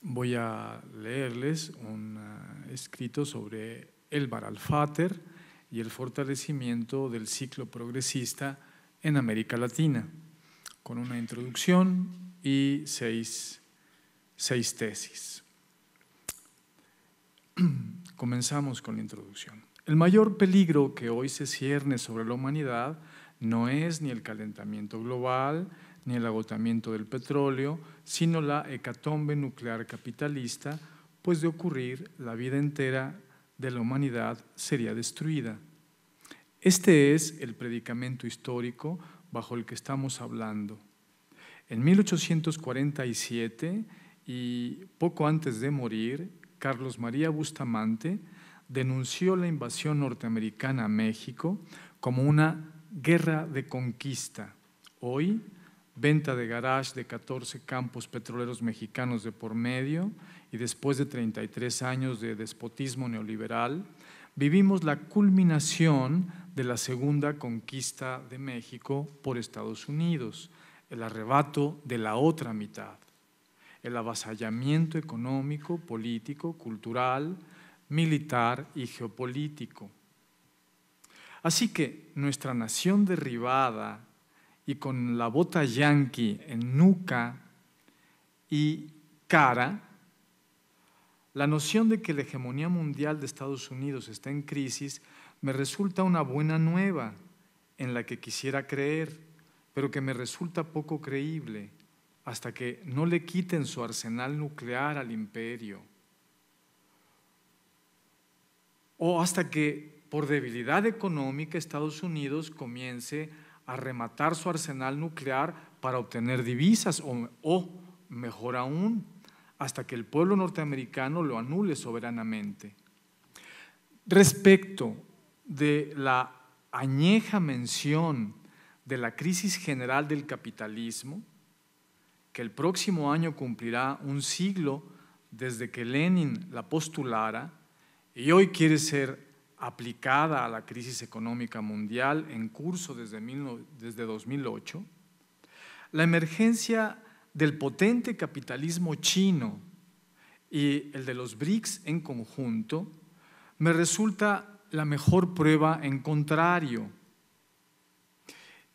voy a leerles un ah, escrito sobre el Baralfater y el fortalecimiento del ciclo progresista en América Latina, con una introducción y seis, seis tesis. Comenzamos con la introducción. El mayor peligro que hoy se cierne sobre la humanidad no es ni el calentamiento global, ni el agotamiento del petróleo, sino la hecatombe nuclear capitalista, pues de ocurrir la vida entera de la humanidad sería destruida. Este es el predicamento histórico bajo el que estamos hablando. En 1847 y poco antes de morir, Carlos María Bustamante denunció la invasión norteamericana a México como una guerra de conquista. Hoy, venta de garage de 14 campos petroleros mexicanos de por medio y después de 33 años de despotismo neoliberal, vivimos la culminación de la segunda conquista de México por Estados Unidos, el arrebato de la otra mitad, el avasallamiento económico, político, cultural, militar y geopolítico. Así que nuestra nación derribada y con la bota yankee en nuca y cara, la noción de que la hegemonía mundial de Estados Unidos está en crisis me resulta una buena nueva en la que quisiera creer, pero que me resulta poco creíble hasta que no le quiten su arsenal nuclear al imperio. O hasta que, por debilidad económica, Estados Unidos comience a a rematar su arsenal nuclear para obtener divisas o, mejor aún, hasta que el pueblo norteamericano lo anule soberanamente. Respecto de la añeja mención de la crisis general del capitalismo, que el próximo año cumplirá un siglo desde que Lenin la postulara y hoy quiere ser aplicada a la crisis económica mundial en curso desde, 2008, la emergencia del potente capitalismo chino y el de los BRICS en conjunto, me resulta la mejor prueba en contrario.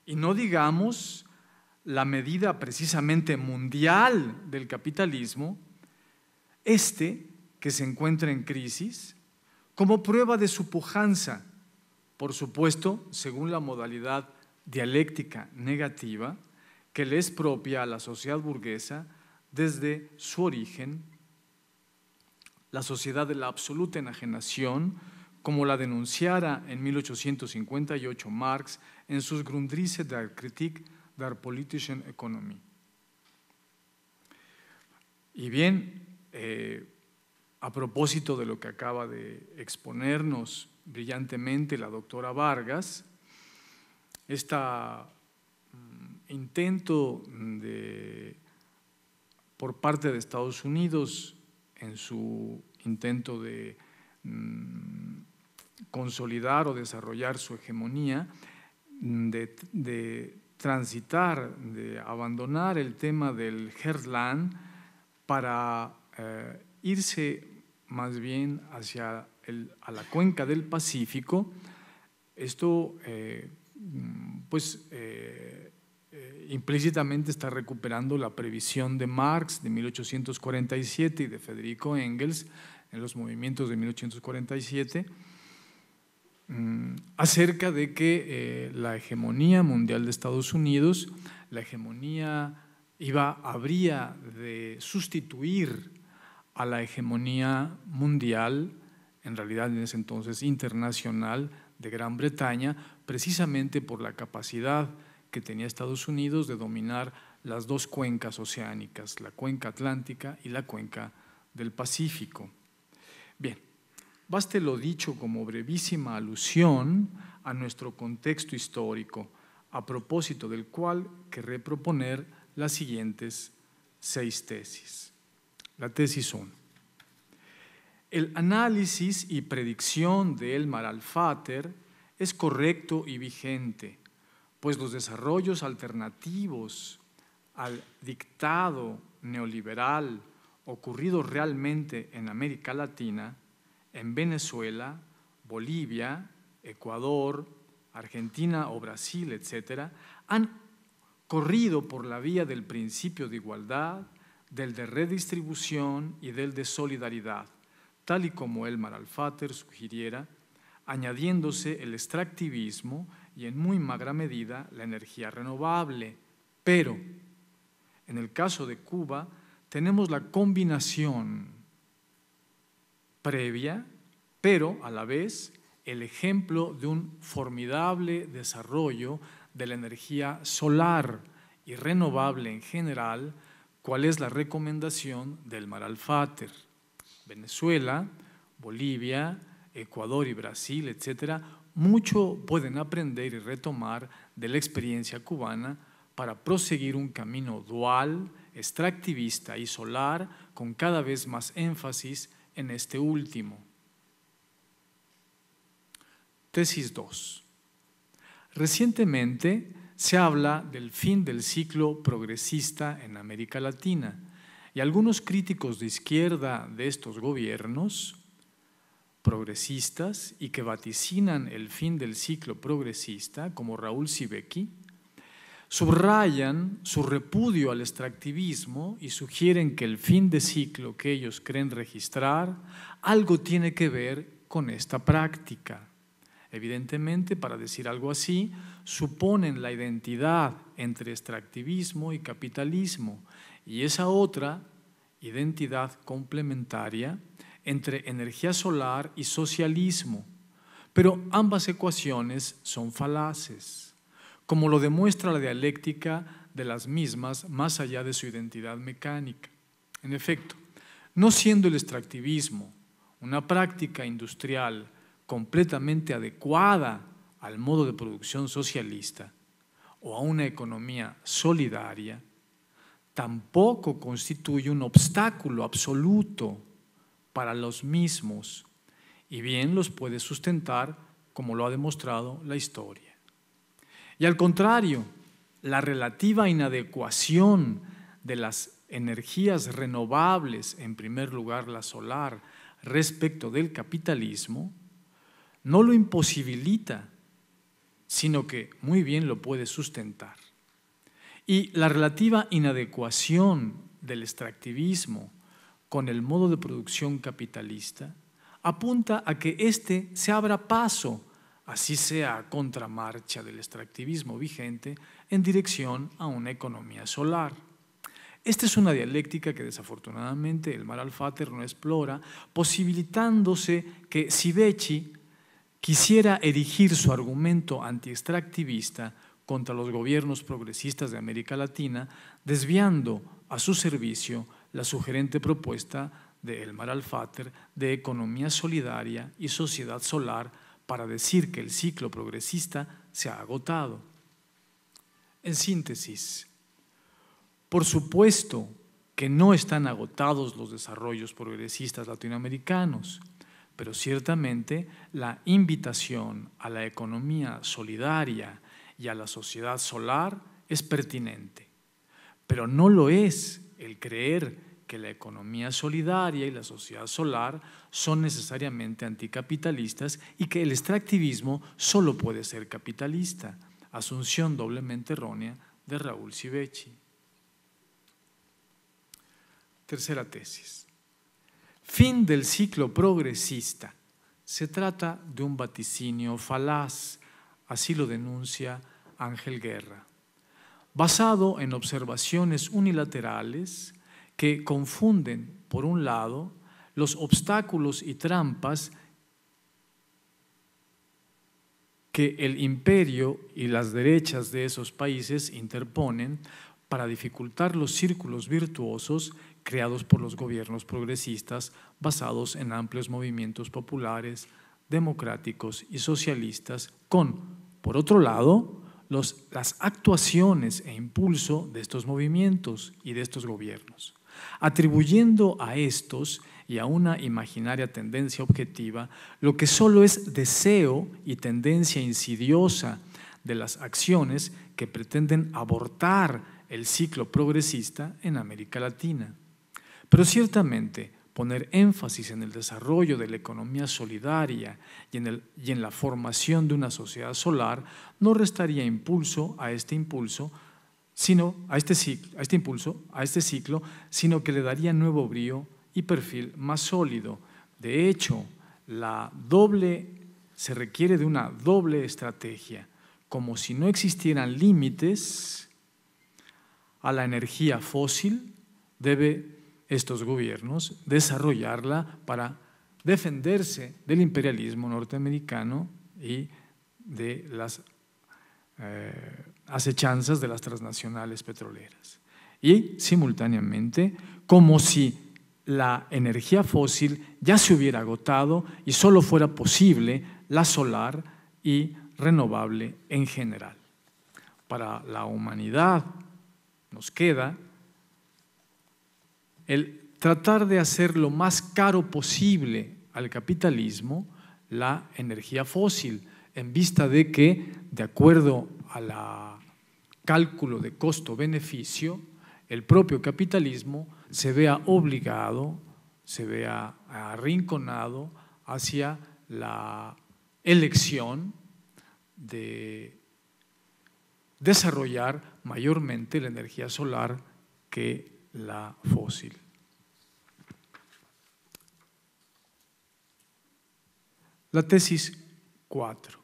Y no digamos la medida precisamente mundial del capitalismo, este que se encuentra en crisis, como prueba de su pujanza. Por supuesto, según la modalidad dialéctica negativa que le es propia a la sociedad burguesa desde su origen, la sociedad de la absoluta enajenación, como la denunciara en 1858 Marx en sus Grundrisse der Kritik der politischen Ökonomie. Y bien, eh, a propósito de lo que acaba de exponernos brillantemente la doctora Vargas, este intento de, por parte de Estados Unidos en su intento de mm, consolidar o desarrollar su hegemonía, mm, de, transitar, de abandonar el tema del Heartland para eh, irse más bien hacia a la cuenca del Pacífico, esto eh, pues eh, eh, implícitamente está recuperando la previsión de Marx de 1847 y de Federico Engels en los movimientos de 1847 mm, acerca de que la hegemonía mundial de Estados Unidos, la hegemonía iba, habría de sustituir a la hegemonía mundial, en realidad en ese entonces internacional, de Gran Bretaña, precisamente por la capacidad que tenía Estados Unidos de dominar las dos cuencas oceánicas, la cuenca atlántica y la cuenca del Pacífico. Bien, baste lo dicho como brevísima alusión a nuestro contexto histórico, a propósito del cual querré proponer las siguientes seis tesis. La tesis son, El análisis y predicción de Elmar Alfater es correcto y vigente, pues los desarrollos alternativos al dictado neoliberal ocurrido realmente en América Latina, en Venezuela, Bolivia, Ecuador, Argentina o Brasil, etc., han corrido por la vía del principio de igualdad, del de redistribución y del de solidaridad, tal y como Elmar Alfater sugiriera, añadiéndose el extractivismo y en muy magra medida la energía renovable. Pero, en el caso de Cuba, tenemos la combinación previa, pero a la vez el ejemplo de un formidable desarrollo de la energía solar y renovable en general, cuál es la recomendación del Mar Alfáter, Venezuela, Bolivia, Ecuador y Brasil, etcétera, mucho pueden aprender y retomar de la experiencia cubana para proseguir un camino dual, extractivista y solar, con cada vez más énfasis en este último. Tesis 2. Recientemente, se habla del fin del ciclo progresista en América Latina y algunos críticos de izquierda de estos gobiernos progresistas y que vaticinan el fin del ciclo progresista, como Raúl Sibeki, subrayan su repudio al extractivismo y sugieren que el fin de ciclo que ellos creen registrar algo tiene que ver con esta práctica. Evidentemente, para decir algo así, suponen la identidad entre extractivismo y capitalismo y esa otra identidad complementaria entre energía solar y socialismo. Pero ambas ecuaciones son falaces, como lo demuestra la dialéctica de las mismas más allá de su identidad mecánica. En efecto, no siendo el extractivismo una práctica industrial completamente adecuada al modo de producción socialista o a una economía solidaria, tampoco constituye un obstáculo absoluto para los mismos y bien los puede sustentar como lo ha demostrado la historia. Y al contrario, la relativa inadecuación de las energías renovables, en primer lugar la solar, respecto del capitalismo, no lo imposibilita, sino que muy bien lo puede sustentar. Y la relativa inadecuación del extractivismo con el modo de producción capitalista apunta a que éste se abra paso, así sea a contramarcha del extractivismo vigente, en dirección a una economía solar. Esta es una dialéctica que desafortunadamente el Mar Alfater no explora, posibilitándose que Sibeci quisiera erigir su argumento anti-extractivista contra los gobiernos progresistas de América Latina, desviando a su servicio la sugerente propuesta de Elmar Alfater de economía solidaria y sociedad solar para decir que el ciclo progresista se ha agotado. En síntesis, por supuesto que no están agotados los desarrollos progresistas latinoamericanos, pero ciertamente la invitación a la economía solidaria y a la sociedad solar es pertinente. Pero no lo es el creer que la economía solidaria y la sociedad solar son necesariamente anticapitalistas y que el extractivismo solo puede ser capitalista. Asunción doblemente errónea de Raúl Civechi. Tercera tesis fin del ciclo progresista. Se trata de un vaticinio falaz, así lo denuncia Ángel Guerra, basado en observaciones unilaterales que confunden, por un lado, los obstáculos y trampas que el imperio y las derechas de esos países interponen para dificultar los círculos virtuosos creados por los gobiernos progresistas basados en amplios movimientos populares, democráticos y socialistas, con, por otro lado, las actuaciones e impulso de estos movimientos y de estos gobiernos, atribuyendo a estos y a una imaginaria tendencia objetiva lo que solo es deseo y tendencia insidiosa de las acciones que pretenden abortar el ciclo progresista en América Latina. Pero ciertamente poner énfasis en el desarrollo de la economía solidaria y en, el, y en la formación de una sociedad solar no restaría impulso a este impulso, sino a este, ciclo, a este impulso, a este ciclo, sino que le daría nuevo brío y perfil más sólido. De hecho, la doble se requiere de una doble estrategia, como si no existieran límites a la energía fósil, debe estos gobiernos desarrollarla para defenderse del imperialismo norteamericano y de las eh, acechanzas de las transnacionales petroleras. Y simultáneamente, como si la energía fósil ya se hubiera agotado y solo fuera posible la solar y renovable en general. Para la humanidad nos queda el tratar de hacer lo más caro posible al capitalismo la energía fósil, en vista de que, de acuerdo al cálculo de costo-beneficio, el propio capitalismo se vea obligado, se vea arrinconado hacia la elección de desarrollar mayormente la energía solar que la fósil. La tesis 4.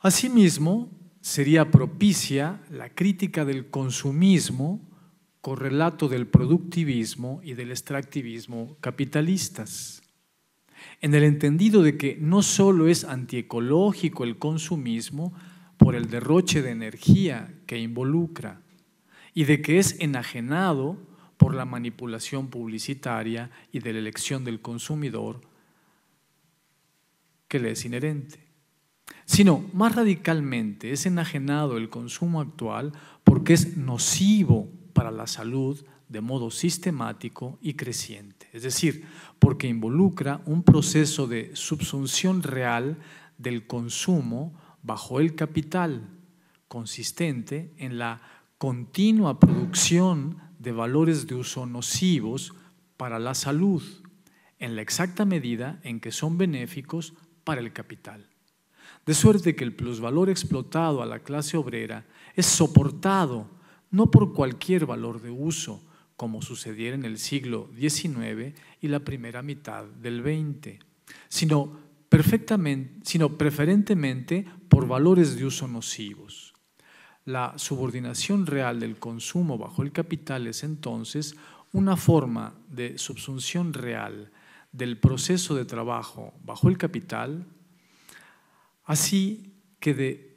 Asimismo, sería propicia la crítica del consumismo, correlato del productivismo y del extractivismo capitalistas, en el entendido de que no solo es antiecológico el consumismo, por el derroche de energía que involucra y de que es enajenado por la manipulación publicitaria y de la elección del consumidor que le es inherente, sino más radicalmente es enajenado el consumo actual porque es nocivo para la salud de modo sistemático y creciente, es decir, porque involucra un proceso de subsunción real del consumo bajo el capital consistente en la continua producción de valores de uso nocivos para la salud, en la exacta medida en que son benéficos para el capital. De suerte que el plusvalor explotado a la clase obrera es soportado no por cualquier valor de uso, como sucediera en el siglo XIX y la primera mitad del XX, sino perfectamente, sino preferentemente por valores de uso nocivos. La subordinación real del consumo bajo el capital es entonces una forma de subsunción real del proceso de trabajo bajo el capital, así que de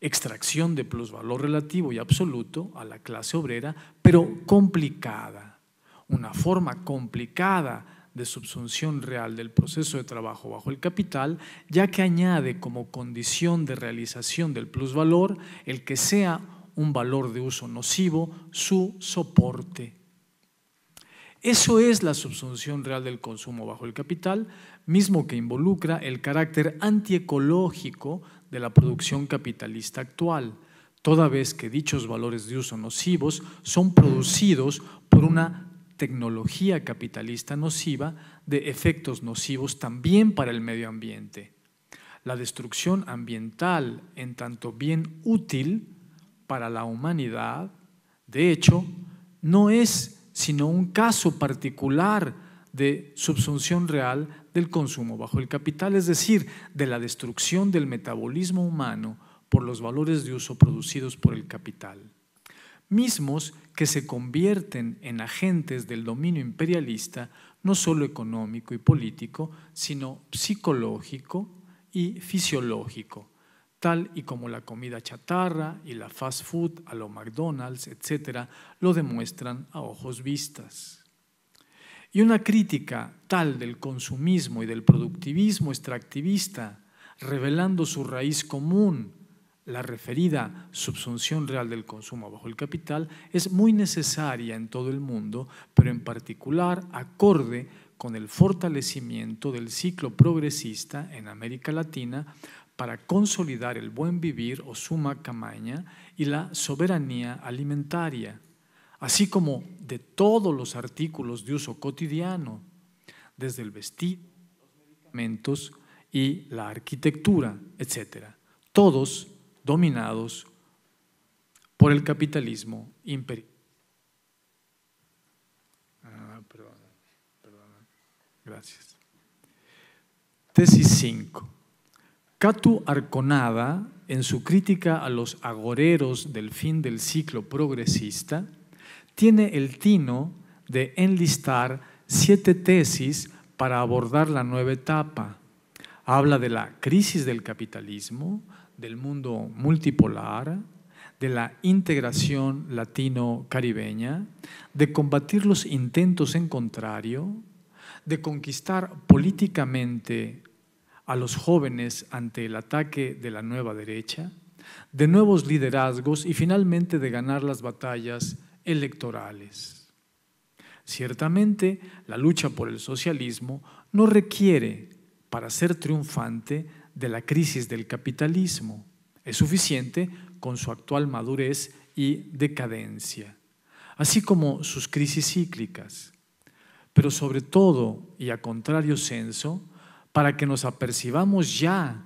extracción de plusvalor relativo y absoluto a la clase obrera, pero complicada, una forma complicada de subsunción real del proceso de trabajo bajo el capital, ya que añade como condición de realización del plusvalor el que sea un valor de uso nocivo su soporte. Eso es la subsunción real del consumo bajo el capital, mismo que involucra el carácter antiecológico de la producción capitalista actual, toda vez que dichos valores de uso nocivos son producidos por una tecnología capitalista nociva de efectos nocivos también para el medio ambiente. La destrucción ambiental, en tanto bien útil para la humanidad, de hecho, no es sino un caso particular de subsunción real del consumo bajo el capital, es decir, de la destrucción del metabolismo humano por los valores de uso producidos por el capital, mismos que se convierten en agentes del dominio imperialista, no solo económico y político, sino psicológico y fisiológico, tal y como la comida chatarra y la fast food a lo McDonald's, etc., lo demuestran a ojos vistas. Y una crítica tal del consumismo y del productivismo extractivista, revelando su raíz común, la referida subsunción real del consumo bajo el capital es muy necesaria en todo el mundo, pero en particular acorde con el fortalecimiento del ciclo progresista en América Latina para consolidar el buen vivir o suma camaña y la soberanía alimentaria, así como de todos los artículos de uso cotidiano, desde el vestir, los medicamentos y la arquitectura, etc. Todos dominados por el capitalismo imperial. Ah, Gracias. Tesis 5. Catu Arconada, en su crítica a los agoreros del fin del ciclo progresista, tiene el tino de enlistar siete tesis para abordar la nueva etapa. Habla de la crisis del capitalismo, del mundo multipolar, de la integración latino-caribeña, de combatir los intentos en contrario, de conquistar políticamente a los jóvenes ante el ataque de la nueva derecha, de nuevos liderazgos y finalmente de ganar las batallas electorales. Ciertamente, la lucha por el socialismo no requiere, para ser triunfante, de la crisis del capitalismo. Es suficiente con su actual madurez y decadencia, así como sus crisis cíclicas. Pero sobre todo, y a contrario senso, para que nos apercibamos ya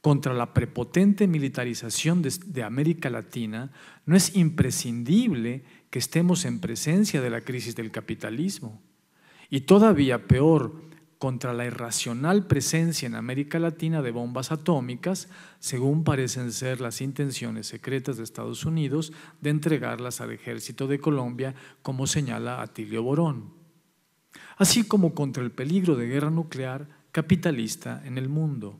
contra la prepotente militarización de, de, América Latina, no es imprescindible que estemos en presencia de la crisis del capitalismo. Y todavía peor, contra la irracional presencia en América Latina de bombas atómicas, según parecen ser las intenciones secretas de Estados Unidos de entregarlas al ejército de Colombia, como señala Atilio Borón, así como contra el peligro de guerra nuclear capitalista en el mundo.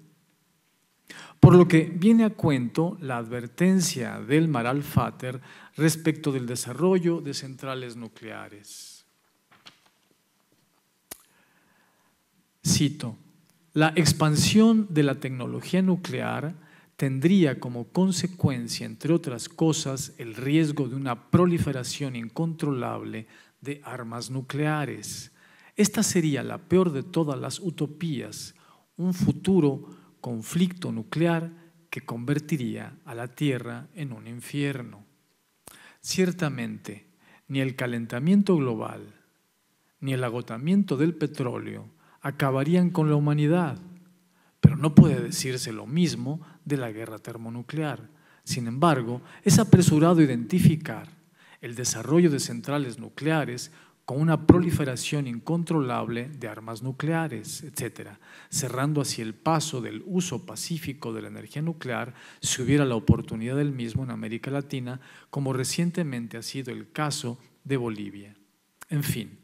Por lo que viene a cuento la advertencia del Maral Fater respecto del desarrollo de centrales nucleares. Cito, la expansión de la tecnología nuclear tendría como consecuencia, entre otras cosas, el riesgo de una proliferación incontrolable de armas nucleares. Esta sería la peor de todas las utopías, un futuro conflicto nuclear que convertiría a la Tierra en un infierno. Ciertamente, ni el calentamiento global, ni el agotamiento del petróleo, acabarían con la humanidad. Pero no puede decirse lo mismo de la guerra termonuclear. Sin embargo, es apresurado identificar el desarrollo de centrales nucleares con una proliferación incontrolable de armas nucleares, etc., cerrando así el paso del uso pacífico de la energía nuclear si hubiera la oportunidad del mismo en América Latina, como recientemente ha sido el caso de Bolivia. En fin,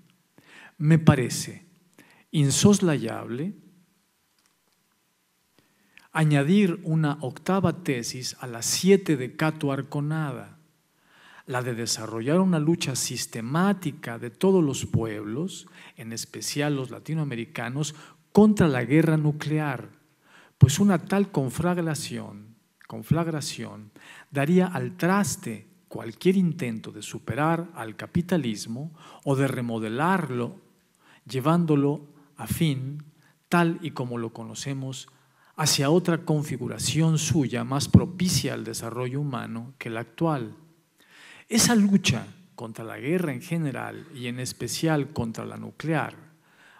me parece insoslayable, añadir una octava tesis a las siete de Cato Arconada, la de desarrollar una lucha sistemática de todos los pueblos, en especial los latinoamericanos, contra la guerra nuclear, pues una tal conflagración, conflagración daría al traste cualquier intento de superar al capitalismo o de remodelarlo, llevándolo afín, tal y como lo conocemos, hacia otra configuración suya más propicia al desarrollo humano que la actual. Esa lucha contra la guerra en general y en especial contra la nuclear,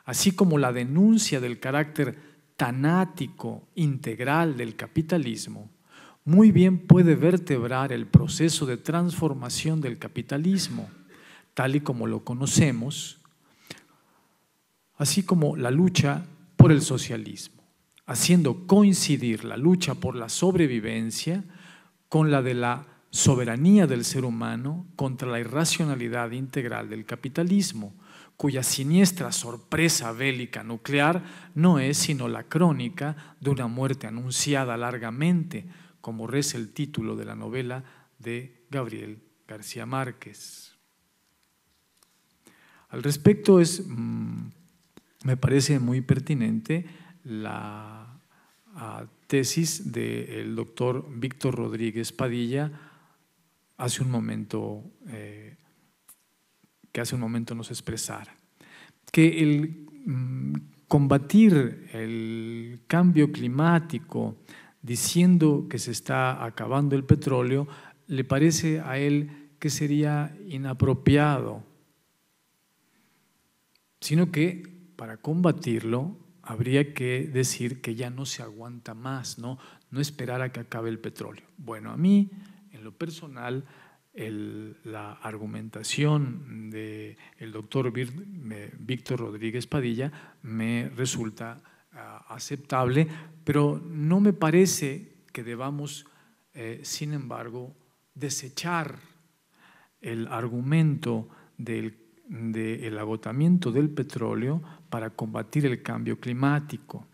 así como la denuncia del carácter tanático integral del capitalismo, muy bien puede vertebrar el proceso de transformación del capitalismo, tal y como lo conocemos, así como la lucha por el socialismo, haciendo coincidir la lucha por la sobrevivencia con la de la soberanía del ser humano contra la irracionalidad integral del capitalismo, cuya siniestra sorpresa bélica nuclear no es sino la crónica de una muerte anunciada largamente, como reza el título de la novela de Gabriel García Márquez. Al respecto es mm, me parece muy pertinente la tesis del doctor Víctor Rodríguez Padilla hace un momento, eh, que hace un momento nos expresara. Que el mm, combatir el cambio climático diciendo que se está acabando el petróleo, le parece a él que sería inapropiado, sino que para combatirlo habría que decir que ya no se aguanta más, ¿no? No esperar a que acabe el petróleo. Bueno, a mí, en lo personal, la argumentación del doctor Víctor Rodríguez Padilla me resulta ah, aceptable, pero no me parece que debamos, eh, sin embargo, desechar el argumento del del agotamiento del petróleo para combatir el cambio climático.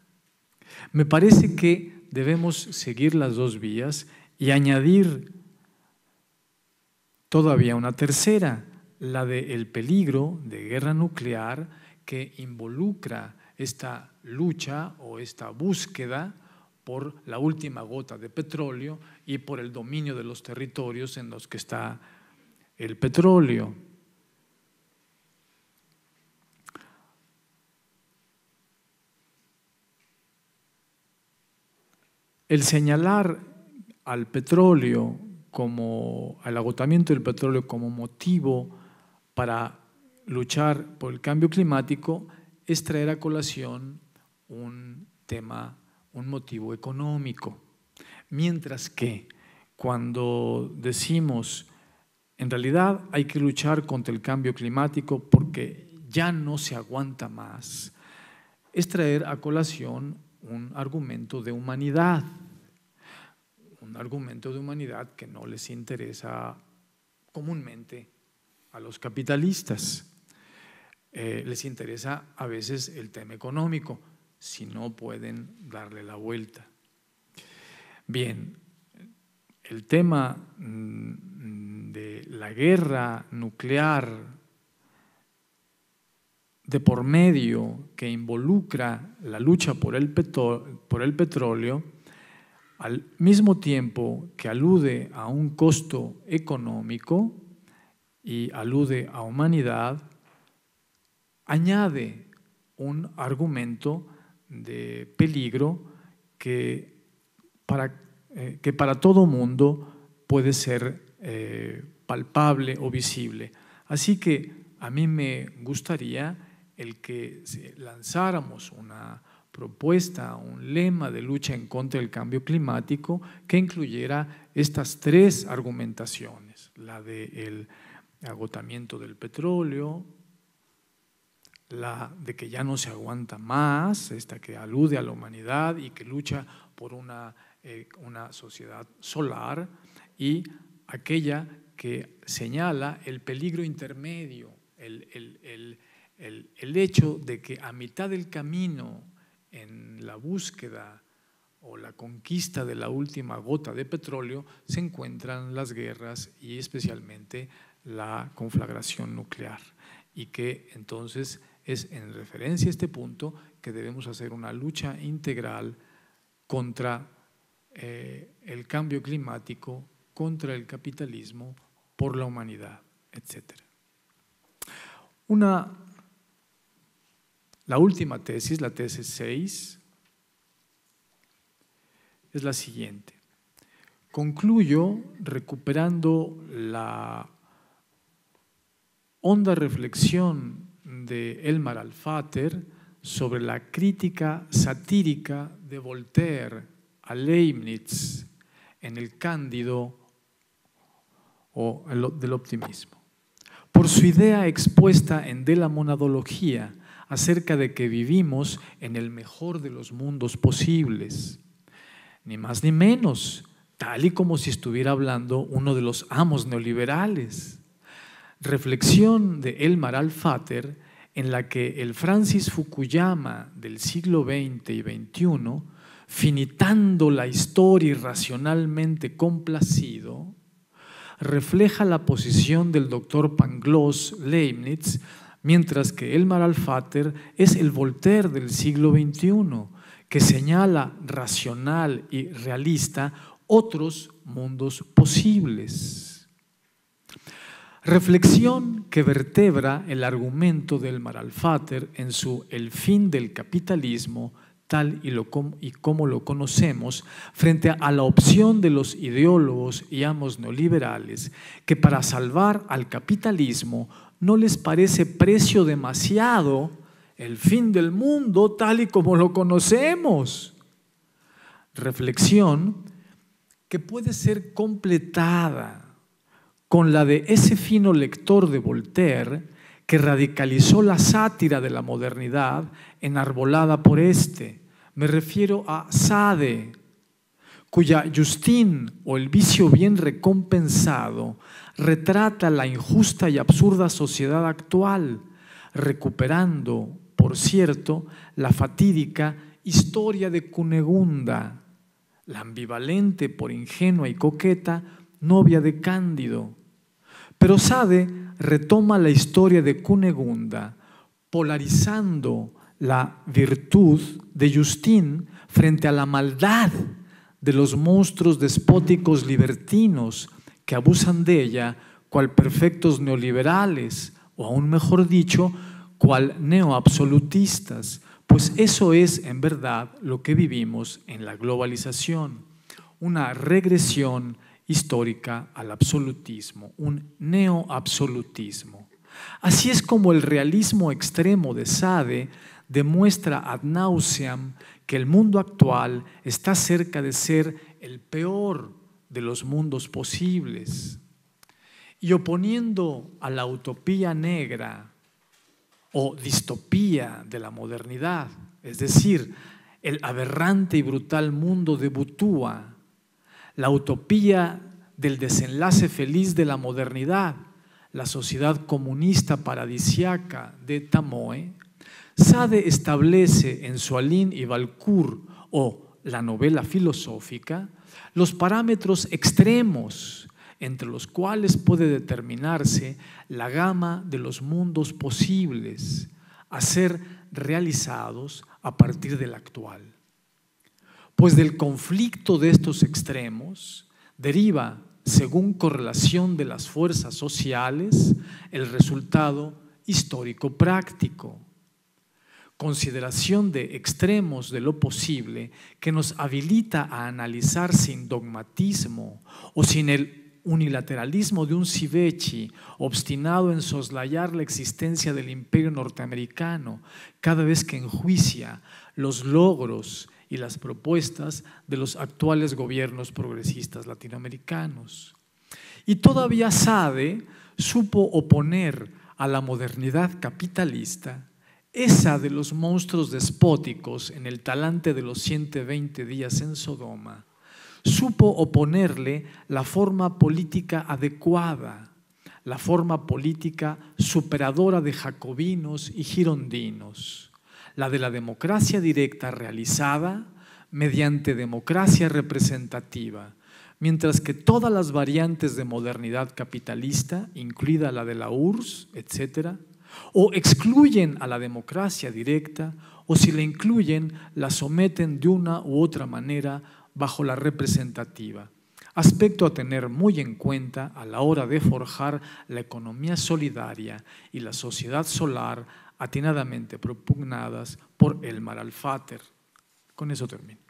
Me parece que debemos seguir las dos vías y añadir todavía una tercera, la del peligro de guerra nuclear que involucra esta lucha o esta búsqueda por la última gota de petróleo y por el dominio de los territorios en los que está el petróleo. el señalar al petróleo como al agotamiento del petróleo como motivo para luchar por el cambio climático es traer a colación un tema, un motivo económico. Mientras que cuando decimos, en realidad hay que luchar contra el cambio climático porque ya no se aguanta más, es traer a colación un argumento de humanidad, un argumento de humanidad que no les interesa comúnmente a los capitalistas. Eh, les interesa a veces el tema económico, si no pueden darle la vuelta. Bien, el tema mm, de la guerra nuclear de por medio que involucra la lucha por el, petróleo, al mismo tiempo que alude a un costo económico y alude a humanidad, añade un argumento de peligro que para, eh, que para todo mundo puede ser eh, palpable o visible. Así que a mí me gustaría el que lanzáramos una propuesta, un lema de lucha en contra del cambio climático que incluyera estas tres argumentaciones, la del agotamiento del petróleo, la de que ya no se aguanta más, esta que alude a la humanidad y que lucha por una, eh, una sociedad solar, y aquella que señala el peligro intermedio, el el, hecho de que a mitad del camino en la búsqueda o la conquista de la última gota de petróleo se encuentran las guerras y especialmente la conflagración nuclear y que entonces es en referencia a este punto que debemos hacer una lucha integral contra eh, el cambio climático, contra el capitalismo, por la humanidad, etc. Una la última tesis, la tesis 6, es la siguiente. Concluyo recuperando la honda reflexión de Elmar Alfater sobre la crítica satírica de Voltaire a Leibniz en el Cándido o del optimismo. Por su idea expuesta en De la monadología, acerca de que vivimos en el mejor de los mundos posibles, ni más ni menos, tal y como si estuviera hablando uno de los amos neoliberales. Reflexión de Elmar Alfater en la que el Francis Fukuyama del siglo XX y XXI, finitando la historia irracionalmente complacido, refleja la posición del doctor Pangloss Leibniz mientras que Elmar Alfater es el Voltaire del siglo XXI, que señala racional y realista otros mundos posibles. Reflexión que vertebra el argumento del Elmar en su El fin del capitalismo, tal y, y como lo conocemos, frente a la opción de los ideólogos y amos neoliberales que para salvar al capitalismo ¿no les parece precio demasiado el fin del mundo tal y como lo conocemos? Reflexión que puede ser completada con la de ese fino lector de Voltaire que radicalizó la sátira de la modernidad enarbolada por este. Me refiero a Sade, cuya Justín o el vicio bien recompensado retrata la injusta y absurda sociedad actual, recuperando, por cierto, la fatídica historia de Cunegunda, la ambivalente por ingenua y coqueta novia de Cándido. Pero Sade retoma la historia de Cunegunda, polarizando la virtud de Justín frente a la maldad de los monstruos despóticos libertinos que abusan de ella cual perfectos neoliberales, o aún mejor dicho, cual neoabsolutistas, pues eso es en verdad lo que vivimos en la globalización, una regresión histórica al absolutismo, un neoabsolutismo. Así es como el realismo extremo de Sade demuestra ad nauseam que el mundo actual está cerca de ser el peor de los mundos posibles. Y oponiendo a la utopía negra o distopía de la modernidad, es decir, el aberrante y brutal mundo de Butúa, la utopía del desenlace feliz de la modernidad, la sociedad comunista paradisiaca de Tamoe, Sade establece en Sualín y Balcour o la novela filosófica los parámetros extremos entre los cuales puede determinarse la gama de los mundos posibles a ser realizados a partir del actual. Pues del conflicto de estos extremos deriva, según correlación de las fuerzas sociales, el resultado histórico práctico consideración de extremos de lo posible que nos habilita a analizar sin dogmatismo o sin el unilateralismo de un civechi obstinado en soslayar la existencia del imperio norteamericano cada vez que enjuicia los logros y las propuestas de los actuales gobiernos progresistas latinoamericanos. Y todavía Sade supo oponer a la modernidad capitalista esa de los monstruos despóticos en el talante de los 120 días en Sodoma supo oponerle la forma política adecuada, la forma política superadora de jacobinos y girondinos, la de la democracia directa realizada mediante democracia representativa, mientras que todas las variantes de modernidad capitalista, incluida la de la URSS, etc., o excluyen a la democracia directa o si la incluyen, la someten de una u otra manera bajo la representativa. Aspecto a tener muy en cuenta a la hora de forjar la economía solidaria y la sociedad solar atinadamente propugnadas por Elmar Alfater. Con eso termino.